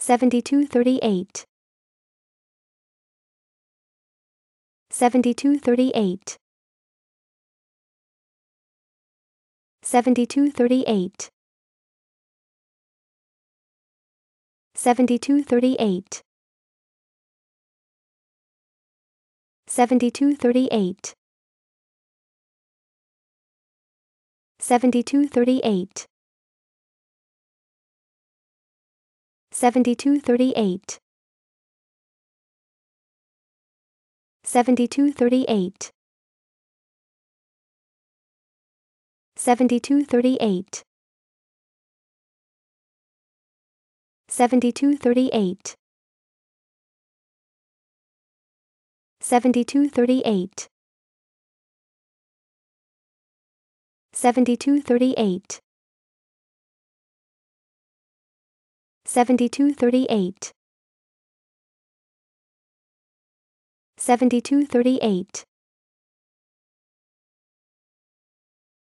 7238 7238 7238 7238 7238 7238 7238 7238 7238 7238 7238 7238 7238 7238